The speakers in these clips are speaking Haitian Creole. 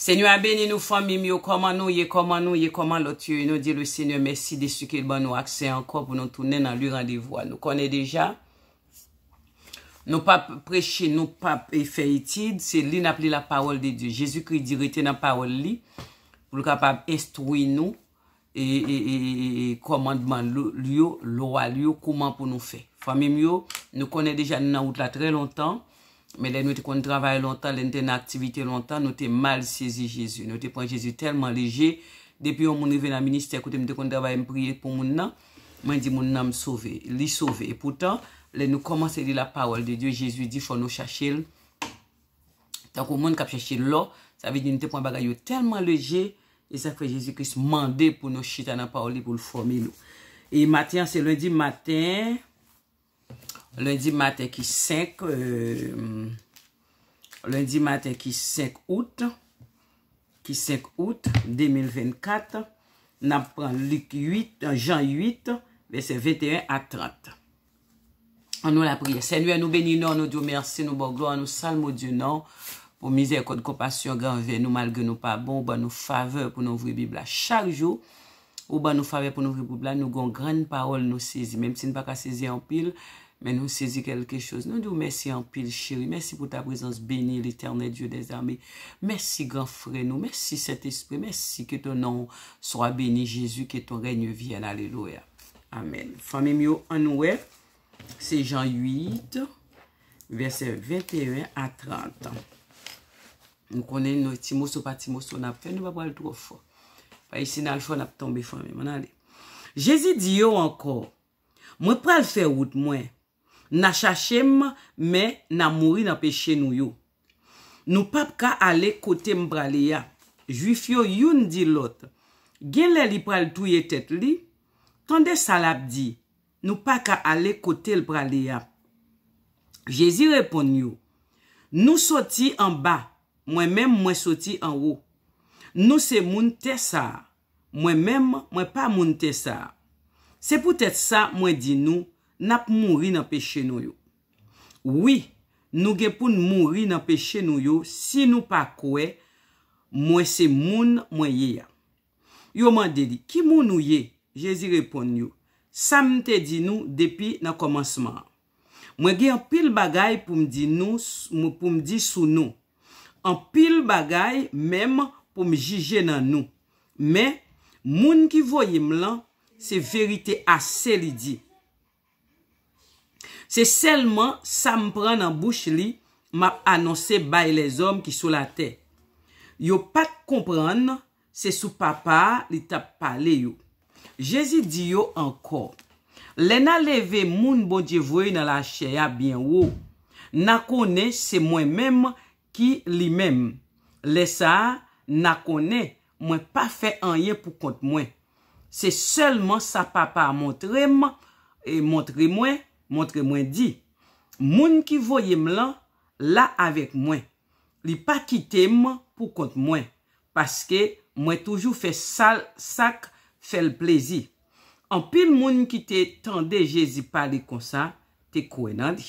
Senyo abeni nou fami myo, koman nou, ye koman nou, ye koman lo tiyo. E nou di le senyo, mersi desu ke il ban nou akse anko pou nou tounen nan lui randevwa. Nou kone deja, nou pap preche, nou pap e feyitid, se li nap li la pawol de diyo. Jezu kri dirite nan pawol li, pou lou kapap estwoui nou, e komandman li yo, lo wa li yo, koman pou nou fe. Fami myo, nou kone deja, nou nan wout la tre lontan, Men lè nou te kon travay lontan, lè nou te nan aktivite lontan, nou te mal sezi Jezu. Nou te pon Jezu telman leje. Depi yon moun ive nan ministè, koute moun te kon travay m priye pou moun nan, moun di moun nan m sove, li sove. Et poutan, lè nou komanse li la pawel de Diyo Jezu, di fon nou chache l. Takou moun kap chache l lò, sa vide nou te pon bagay yo telman leje, e sa fe Jezu kris mande pou nou chita nan paweli pou l'forme lò. E matyan, se londi matyan, Lundi matè ki sèk, lundi matè ki sèk out, ki sèk out, 2024, nan pran lèk 8, jan 8, lèk 21, atrat. An nou la priye, sèlouè nou beninò, nou diou mersi, nou bon glò, nou salmò diou nan, pou mizè kòt kòpasyon, gran vè, nou mal gè nou pa bon, ou ban nou fave pou nou vwe bibla chak jou, ou ban nou fave pou nou vwe bibla, nou gon gran parol nou sezi, mèm si nou baka sezi an pil, Men nou sezi kelke chos. Nou nou mesi an pil chiri. Mesi pou ta prezans beni l'Eternel Diyo des Amis. Mesi gran fre nou. Mesi set espri. Mesi ki ton nan sora beni Jezu ki ton renyu vyen. Aleluya. Amen. Fame myo anwe. Se jan 8. Verset 21 a 30. Nou konen nou timos ou pa timos ou napke. Nou wap wale dwo fwa. Pa isi nal fwa nap tombe fwa. Men ale. Jezi diyo anko. Mwen prel fwe wout mwen. Na chache m, me na mouri nan peche nou yo. Nou pap ka ale kote m prale ya. Jwi fyo yon di lot. Gen le li prale touye tet li. Tande salap di. Nou pap ka ale kote l prale ya. Jezi repon yo. Nou soti an ba. Mwen men mwen soti an ou. Nou se moun te sa. Mwen men mwen pa moun te sa. Se pou tete sa mwen di nou. Nap moun ri nan peche nou yo? Ouwi, nou ge pou moun ri nan peche nou yo, si nou pa kwe, mwen se moun mwen ye ya. Yo man dedi, ki moun nou ye? Jezi repon nou, sa mte di nou depi nan komansman. Mwen ge an pil bagay pou mdi nou, mwen pou mdi sou nou. An pil bagay, mwen pou mji je nan nou. Men, moun ki voyim lan, se verite asel di. Se selman sa mpren nan bouch li, map anonse bay les om ki sou la te. Yo pat kompran, se sou papa li tap pale yo. Jezi di yo ankor. Le na leve moun bonjevwe nan la cheya bien ou. Na kone se mwen mem ki li mem. Le sa, na kone, mwen pa fe anye pou kont mwen. Se selman sa papa montre e mwen, Montre mwen di, moun ki voye m lan, la avek mwen. Li pa kite m pou kont mwen. Paske mwen toujou fe sal sak fel plezi. An pi moun kite tan de jezi pari konsa, te kouen nan di.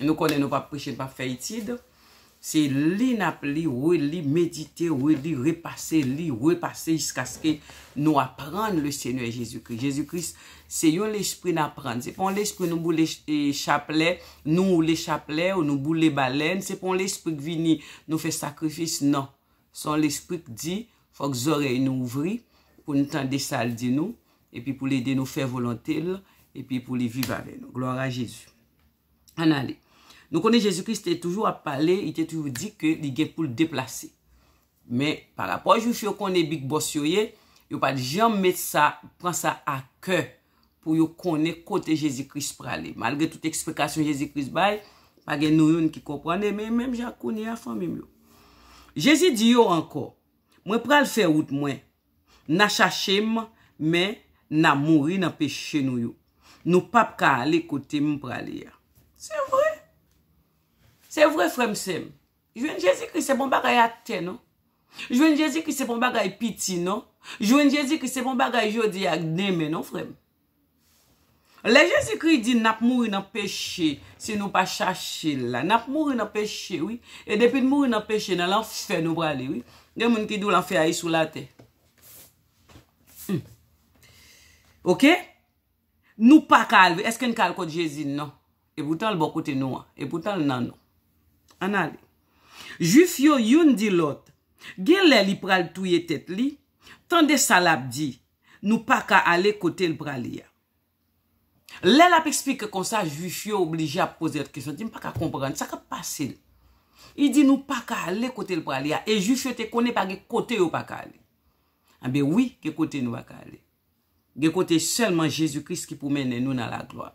Nou konen nou pa preche pa fe itid. Se li na pli, ou e li medite, ou e li repase, li repase, iska ske nou aprande le Seigneur Jésus-Christ. Jésus-Christ, se yon l'esprit na aprande. Se pon l'esprit nou bou l'échapelet, eh, nou ou l'échapelet, ou nou bou l'ébalen, se pon l'esprit ki vini nou fe sakrifis, nan. Son l'esprit ki di, fok zorey nou ouvri, pou nou tan desal di nou, epi pou li de nou fe volantel, epi pou li viv avè nou. Gloire a Jésus. Anan li. Nou konen Jezikris te toujou ap pale, ite toujou di ke li gen pou l deplase. Me, par rapport jous yo konen big boss yo ye, yo pat jam met sa, pran sa a ke pou yo konen kote Jezikris prale. Malge tout ekspekasyon Jezikris bay, pagen nou yon ki komprane me, menm jakouni a famim yo. Jezikri di yo anko, mwen pral fè wout mwen, na chache mwen, men na mouri nan peche nou yo. Nou pap ka ale kote mwen prale ya. Se vre? Se vre fremsem. Jwen Jezikri se bon bagay ate, non? Jwen Jezikri se bon bagay piti, non? Jwen Jezikri se bon bagay jodi ag deme, non frem? Le Jezikri di nap moui nan peche, se nou pa chache la. Nap moui nan peche, oui. E depi moui nan peche, nan lan fe nou brale, oui. Gen moun ki dou lan fe a yi sou late. Hmm. Ok? Nou pa kalve. Eske nou kal kote Jezikri, non? E boutan l bo kote nou, an. E boutan l nan, non. An ale, Jufyo yon di lot, gen lè li pral touye tèt li, tan de salap di, nou pa ka ale kote l pral ya. Lè lap eksplike kon sa, Jufyo oblige ap pose etre kèson, di m pa ka kompran, sa ka pasil. I di nou pa ka ale kote l pral ya, e Jufyo te konè pa ge kote yo pa ka ale. An be wè, ge kote nou pa ka ale. Ge kote selman Jésus Christ ki pou mènen nou nan la gloa.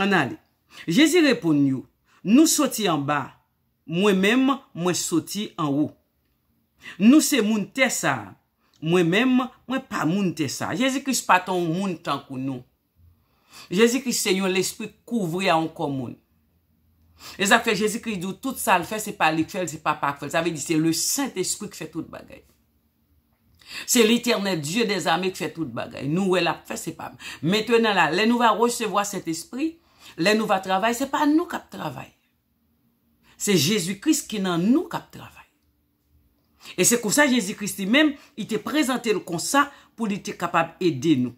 An ale, Jésus repon nou, Nou soti an ba, mwen mèm mwen soti an ou. Nou se moun te sa, mwen mèm mwen pa moun te sa. Jezi kris paton moun tankou nou. Jezi kris se yon l'esprit kouvri an kon moun. Eza kve, jezi kris dout, tout sa l'fè, se pa l'ikfèl, se pa pakfèl. Sa ve di, se le saint esprit k fè tout bagay. Se l'iterne Dieu des amis k fè tout bagay. Nou wè la fè, se pa moun. Mètenan la, lè nou va rosevoa set esprit, lè nou va travay, se pa nou kap travay. Se Jezoukris ki nan nou kap travay. E se kon sa Jezoukris li menm, i te prezante l kon sa pou li te kapab ede nou.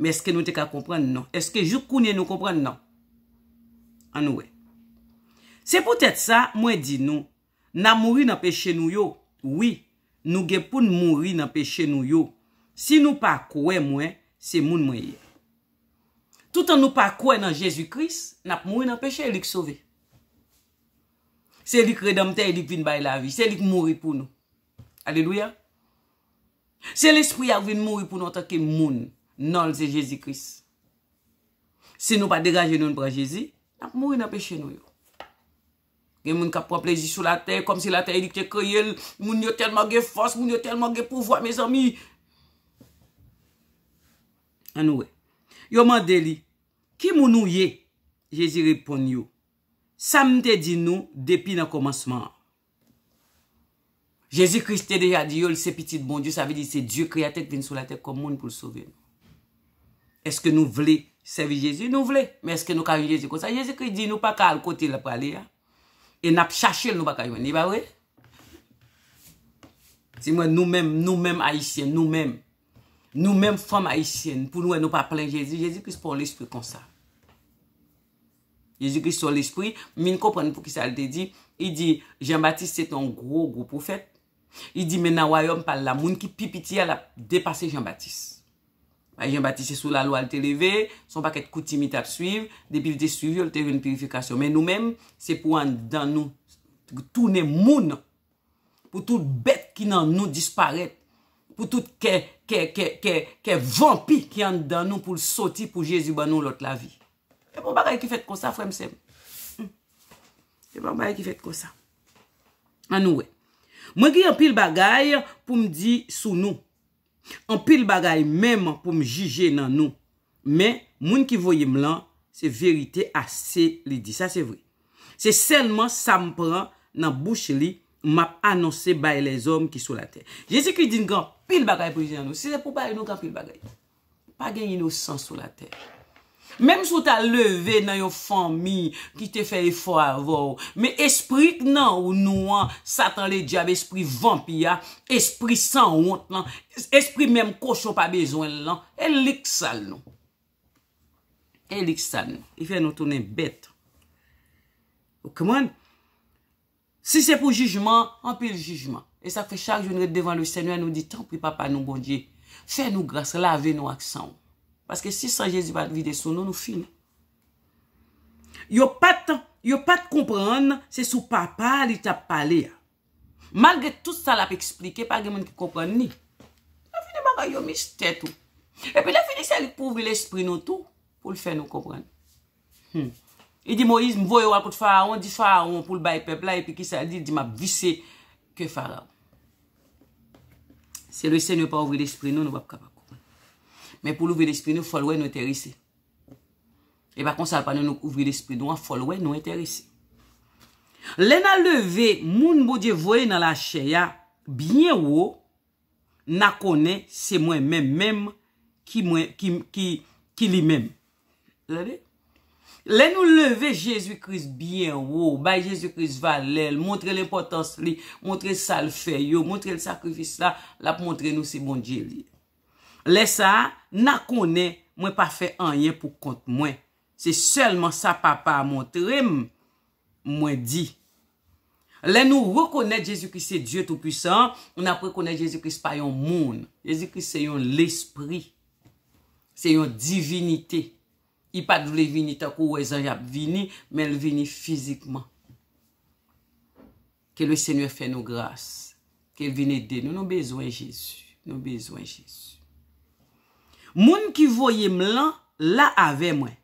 Me eske nou te ka kompran nan? Eske joukounye nou kompran nan? Anouwe. Se poutet sa, mwen di nou, nan mouri nan peche nou yo, oui, nou genpoun mouri nan peche nou yo. Si nou pa kouen mwen, se moun mwen ye. Tout an nou pa kouen nan Jezoukris, nap mouri nan peche, elik sove. Se li kredamte edipin bay la vi. Se li kmouri pou nou. Aleluya. Se l'esprit avin mouri pou nou, ta ke moun nanl se Jezikris. Se nou pa degaje nou nan pra Jezikris, nan mouri nan peche nou yo. Gen moun ka propleji sou la te, kom se la te edipin kreye, moun yo telman ge fos, moun yo telman ge pouvoi, mes ami. An nou we. Yo man deli, ki moun nou ye, Jezikri pon yo. Sam te di nou depi nan komanseman. Jezi kris te deja di yo li se pitit bon di. Sa vi di se Diyo kriyatek vin sou la tek komoun pou souve. Eske nou vle? Sevi Jezi? Nou vle. Men eske nou kajou Jezi konsa? Jezi kris di nou pa kal kote la pali ya. E nap chache nou pa kajou. Ni ba wè? Si mwen nou mèm, nou mèm haisyen, nou mèm. Nou mèm fòm haisyen. Pou nou wè nou pa palen Jezi, Jezi kris pou l'esprit konsa. Jésus Christ sa l'esprit. Min kompren pou ki sa al te di. I di Jean-Baptiste se ton gro, gro poufet. I di mena wayon pal la moun ki pipiti al a depase Jean-Baptiste. Jean-Baptiste se sou la lwa al te leve. Son pa ket kouti mita ap suive. Depi te suive, al te ve yon purifikasyon. Men nou men, se pou an dan nou. Tou ne moun. Pou tout bet ki nan nou disparet. Pou tout ke, ke, ke, ke, ke, ke vampi ki an dan nou pou soti pou Jésus ban nou lot la vi. E pou bon bagay ki fèt kon sa, fremsem. Hmm. E pou bon bagay ki fèt kon sa. Anou we. Mwen ki an pil bagay pou mdi sou nou. An pil bagay mèman pou mjije nan nou. Mè, moun ki voye mlan, se verite ase li di. Sa se vri. Se senman sa mpran nan bouch li m ap anonse baye les om ki sou la tè. Jezi ki din kan pil bagay pou jije nan nou. Se se pou baye nou kan pil bagay. Pa genyi nou san sou la tè. Mèm sou ta leve nan yo fami ki te fè e fò avò. Mè espri nan ou nou an, satan le djab, espri vampiya, espri san wont lan, espri mèm kosho pa bezwen lan. Elik sal nou. Elik sal nou. I fè nou tounen bet. Ou kèman? Si se pou jujman, anpil jujman. E sa fè chak jounre devan lou se nou an nou di, tanpil papa nou bondye. Fè nou gras, lave nou aksan ou. Paske si San Jezibat vide sou nou nou fin. Yo pat, yo pat kompran, se sou papa li tap pale ya. Malge tout sa la pe eksplike, pa gen moun ki kompran ni. La fin de maga yo miste tou. E pi la fin de se li pouvri l'esprit nou tou, pou l'fe nou kompran. Hmm. I di Moïse, mvoye wakout faraon, di faraon pou l'bay pepla, e pi ki sa di, di mab visse ke faraon. Se l'oise nyo pa ouvri l'esprit nou, nou wap kapap. Men pou l'ouvri l'esprit nou folwe nou etere se. E ba konsal pa nou nou kouvri l'esprit nou an folwe nou etere se. Le nan leve moun bou diye voye nan la cheya, bine ou, nan kone se mwen men men, ki li men. Le nou leve Jezoukris bine ou, bay Jezoukris valel, montre l'importans li, montre sal feyo, montre l'sakrifis la, la pou montre nou se moun diye li. Le sa, na konen, mwen pa fe anyen pou kont mwen. Se selman sa papa a montrem, mwen di. Le nou rekonnen Jezikri se Diyo tout puisan, mwen apre konnen Jezikri se pa yon moun. Jezikri se yon l'espri. Se yon divinite. I pa dvle vini tako wè zan jap vini, men vini fizikman. Ke lè se nye fe nou gras. Ke lè vini de nou nou bezwen Jezikri. Nou bezwen Jezikri. Moun ki voye m lan, la ave mwen.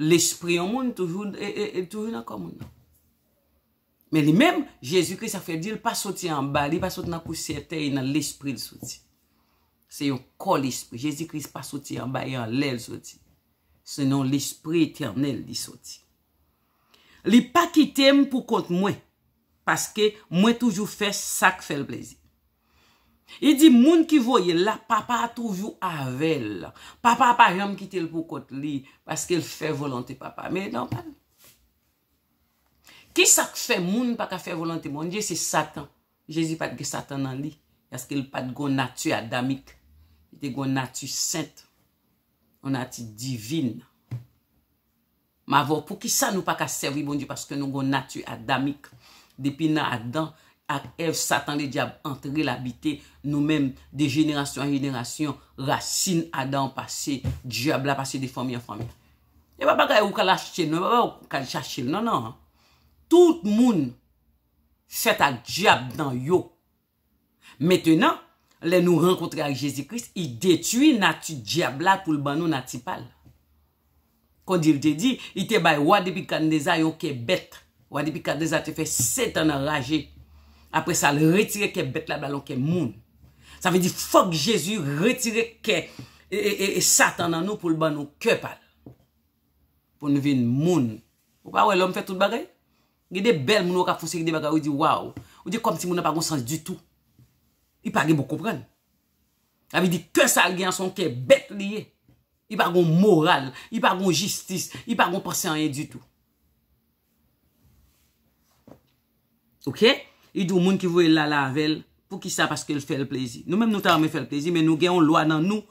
L'esprit yon moun toujou e, e, e, nan kon moun nan. Men li men, Jezikris a fe di, li pa soti an ba, li pa soti nan kousi ate, li nan l'esprit l'esoti. Se yon kol esprit, Jezikris pa soti an ba, li an lè l'esoti. Se nan l'esprit eternel l'esoti. Li pa ki tem pou kont mwen, paske mwen toujou fe sak fe l plezi. I di moun ki voye la, papa a touvi ou avel. Papa a pa yonm kite l pou kote li, paske l fè volante papa. Men anpan. Kisa k fè moun pa ka fè volante moun? Je se satan. Jezi patke satan nan li. Kaske l patke goun natu adamik. De goun natu sent. Goun natu divin. Mavou, pou kisa nou pa ka sevi moun? Je paske nou goun natu adamik. Depi nan adam. ak ev satan li diab entri la bite nou men de jenerasyon an jenerasyon, rasin adan pase, diab la pase de fomye an fomye. E pa pa ka ou kalas chen nou, pa pa ou kal chas chen nou, nou. Tout moun set ak diab nan yo. Metenan, le nou renkontre ak Jezi Krist, i detui natu diab la pou l ban nou nati pal. Kon dir de di, ite bay wadipi kan deza yo kebet, wadipi kan deza te fe setan an raje, apre sal retire ke bet la balon ke moun. Sa ve di fok jesu retire ke e, e, e, e satan nan nou pou l ban nou ke pal. Pou nou vin moun. Ou pa we l om fe tout bagay? Gede bel moun ou ka fouse gede bagay ou di waw. Ou di kom ti moun apakon sens du tout. I pa gen bo kompren. A ve di ke sal gen son ke bet liye. I pa gen moral. I pa gen justice. I pa gen pasen anye du tout. Ok? Ok? Idou moun ki vwe la lavel, pou ki sa paske l fel plezi. Nou menm nou ta wame fel plezi, men nou gen yon lwa nan nou.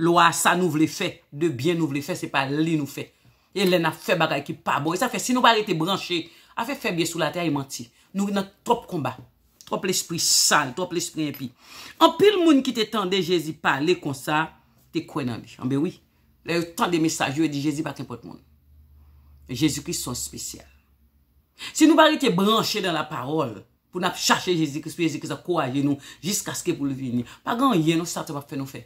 Lwa sa nou vle fe, de byen nou vle fe, se pa li nou fe. E lè na feb akay ki pa bo. E sa fe, si nou bari te branche, a fe feb ye sou la te a yi manti. Nou yon trope komba, trope l espri sal, trope l espri empi. Anpil moun ki te tende Jezi pa ah le konsa, te kwenan li. Anbe wii, le tende mesaj yo e di Jezi pa ten pot moun. Jezi kris son spesyal. Si nou bari te branche dan la parol, pou nap chache Jezik, sou Jezik sa kouaje nou, jiska ske pou le vini. Pa gan yeno, non, sa te pap fe nou fe.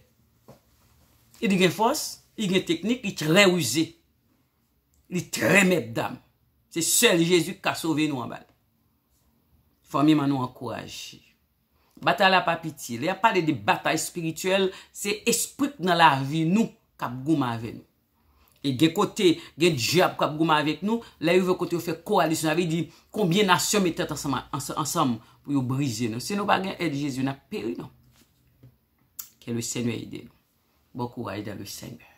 I di gen fos, i gen teknik, i tre wize. I tre met dam. Se sel Jezik ka sove nou an bal. Fomi man nou an kouaje. Bata la papiti, le a pale de bata espirituel, se espripe nan la vi nou, kap gouman ave nou. E gen kote, gen diap kap goma avèk nou, la yu vè kote yu fè koalisyon avè di kombye nasyon mè tèt ansam pou yu brize nou. Se nou bagen edi Jezou na peri nou. Kè lou sènyou e ide nou. Bokou a ide lou sènyou.